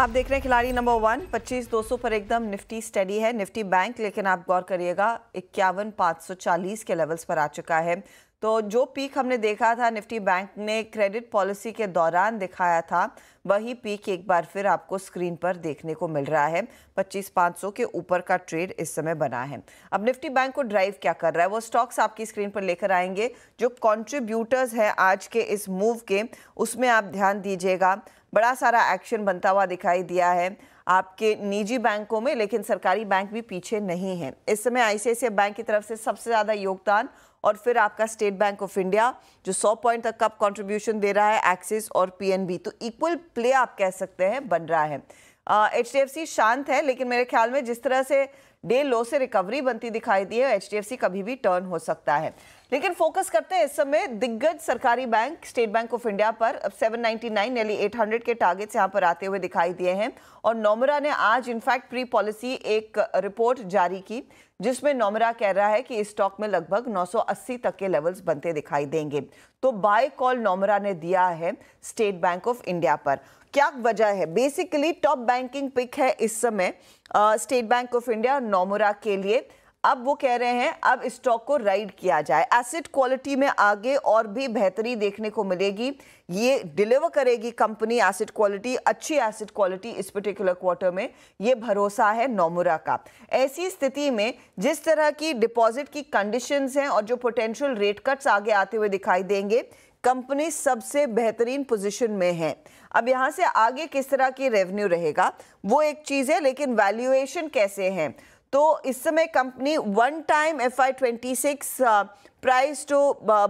आप देख रहे हैं खिलाड़ी नंबर वन पच्चीस दो सौ पर एकदम निफ्टी स्टडी है निफ्टी बैंक लेकिन आप गौर करिएगा इक्यावन पाँच सौ चालीस के लेवल्स पर आ चुका है तो जो पीक हमने देखा था निफ्टी बैंक ने क्रेडिट पॉलिसी के दौरान दिखाया था वही पीक एक बार फिर आपको स्क्रीन पर देखने को मिल रहा है पच्चीस पाँच सौ के ऊपर का ट्रेड इस समय बना है अब निफ्टी बैंक को ड्राइव क्या कर रहा है वो स्टॉक्स आपकी स्क्रीन पर लेकर आएंगे जो कॉन्ट्रीब्यूटर्स हैं आज के इस मूव के उसमें आप ध्यान दीजिएगा बड़ा सारा एक्शन बनता हुआ दिखाई दिया है आपके निजी बैंकों में लेकिन सरकारी बैंक भी पीछे नहीं है इस समय आईसीआईसीआई बैंक की तरफ से सबसे ज़्यादा योगदान और फिर आपका स्टेट बैंक ऑफ इंडिया जो 100 पॉइंट तक का कंट्रीब्यूशन दे रहा है एक्सिस और पीएनबी तो इक्वल प्ले आप कह सकते हैं बन रहा है एच uh, शांत है लेकिन मेरे ख्याल में जिस तरह से डे लो से रिकवरी बनती दिखाई दी है एच कभी भी टर्न हो सकता है लेकिन फोकस करते हैं इस समय दिग्गज सरकारी bank State bank of India पर अब 799 यानी 800 के टारगेट्स यहाँ पर आते हुए दिखाई दिए हैं और नोमरा ने आज इनफैक्ट प्री पॉलिसी एक रिपोर्ट जारी की जिसमें नोमरा कह रहा है कि इस स्टॉक में लगभग 980 तक के लेवल्स बनते दिखाई देंगे तो बाय कॉल नोमरा ने दिया है स्टेट बैंक ऑफ इंडिया पर क्या वजह है बेसिकली टॉप बैंकिंग पिक है इस समय state bank of India Nomura के लिए अब वो कह रहे हैं अब स्टॉक को राइड किया जाए एसेट क्वालिटी में आगे और भी बेहतरी देखने को मिलेगी ये डिलीवर करेगी कंपनी एसेट क्वालिटी अच्छी एसेट क्वालिटी इस पर्टिकुलर क्वार्टर में ये भरोसा है नोमुरा का ऐसी स्थिति में जिस तरह की डिपॉजिट की कंडीशंस हैं और जो पोटेंशियल रेट कट्स आगे आते हुए दिखाई देंगे कंपनी सबसे बेहतरीन पोजीशन में है अब यहाँ से आगे किस तरह की रेवेन्यू रहेगा वो एक चीज़ है लेकिन वैल्यूएशन कैसे है तो इस समय company one time F I twenty six price to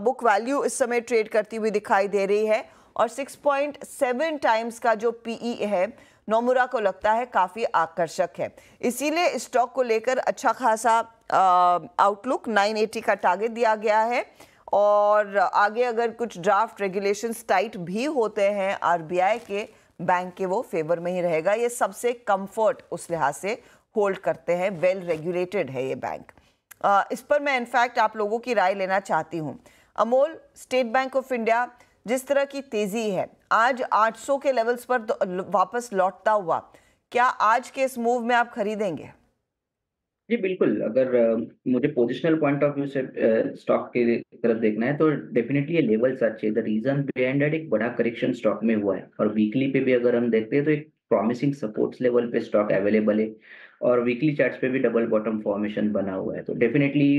book value इस समय ट्रेड करती हुई दिखाई दे रही है और 6.7 टाइम्स का जो पी e है नोमुरा को लगता है काफ़ी आकर्षक है इसीलिए स्टॉक को लेकर अच्छा खासा आउटलुक 980 का टारगेट दिया गया है और आगे अगर कुछ ड्राफ्ट रेगुलेशंस टाइट भी होते हैं आरबीआई के बैंक के वो फेवर में ही रहेगा ये सबसे कंफर्ट उस लिहाज से होल्ड करते हैं वेल रेगुलेटेड है ये बैंक इस पर मैं इनफैक्ट आप लोगों की राय लेना चाहती हूँ Amol state bank of India जिस तरह की तेज़ी है आज 800 के लेवल्स पर तो वापस लौटता हुआ क्या आज के इस मूव में आप खरीदेंगे जी बिल्कुल, अगर मुझे पोज़िशनल पॉइंट ऑफ व्यू से स्टॉक के तरफ देखना है तो डेफिनेटली ये लेवल्स अच्छे द रीज़न बिहाइंड एक बड़ा करेक्शन स्टॉक में हुआ है और वीकली पे भी अगर हम देखते हैं तो एक प्रॉमिसिंग सपोर्ट्स लेवल पे स्टॉक अवेलेबल है और वीकली चार्ट्स पे भी डबल बॉटम फॉर्मेशन बना हुआ है। तो डेफिनेटली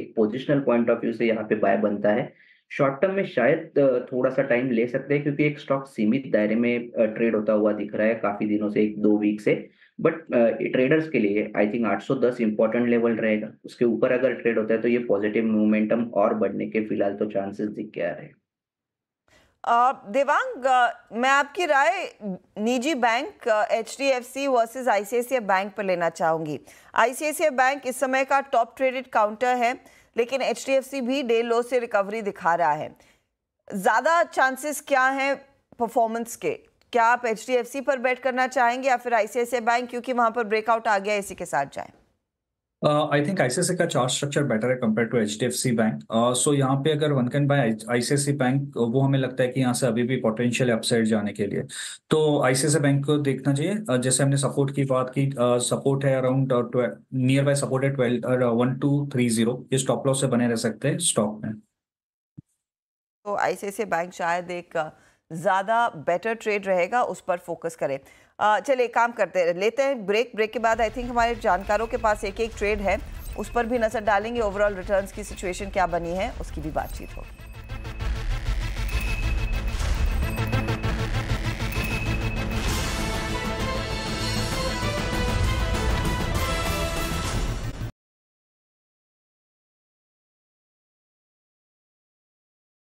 एक पोज़िशनल पॉइंट ऑफ व्यू से यहाँ पे बाय बनता है। शॉर्ट टर्म में शायद थोड़ा सा टाइम ले सकते हैं क्योंकि एक स्टॉक सीमित दायरे में ट्रेड होता हुआ दिख रहा है काफी दिनों से एक दो वीक से बट ट्रेडर्स के लिए आई थिंक 810 सौ इंपॉर्टेंट लेवल रहेगा उसके ऊपर अगर ट्रेड होता है तो ये पॉजिटिव मोमेंटम और बढ़ने के फिलहाल तो चांसेस दिख के आ रहे हैं देवांग मैं आपकी राय निजी बैंक H D F C versus I C I C I bank पर लेना चाहूंगी आई C I C I bank इस समय का टॉप ट्रेडेड काउंटर है लेकिन एच भी डे लो से रिकवरी दिखा रहा है ज़्यादा चांसेस क्या हैं परफॉर्मेंस के क्या आप एच पर बैठ करना चाहेंगे या फिर आईसीआईसी बैंक क्योंकि वहां पर ब्रेकआउट आ गया इसी के साथ जाए आई थिंक आईसीआईसी का चार्ज स्ट्रक्चर बेटर है compare to H D F C bank so यहाँ पे अगर one can buy ICICI bank वो हमें लगता है कि यहाँ से अभी भी पोटेंशियल है अपसाइड जाने के लिए तो आईसीआईसी बैंक को देखना चाहिए uh, जैसे हमने सपोर्ट की बात की सपोर्ट uh, है अराउंड नियर बाय सपोर्ट है twelve one two three zero ये स्टॉप लॉस से बने रह सकते हैं स्टॉक में तो आईसीआईसी बैंक शायद एक uh, ज़्यादा बेटर ट्रेड रहेगा उस पर फोकस करें चलिए काम करते लेते हैं ब्रेक ब्रेक के बाद आई थिंक हमारे जानकारों के पास एक एक ट्रेड है उस पर भी नज़र डालेंगे ओवरऑल रिटर्न्स की सिचुएशन क्या बनी है उसकी भी बातचीत होगी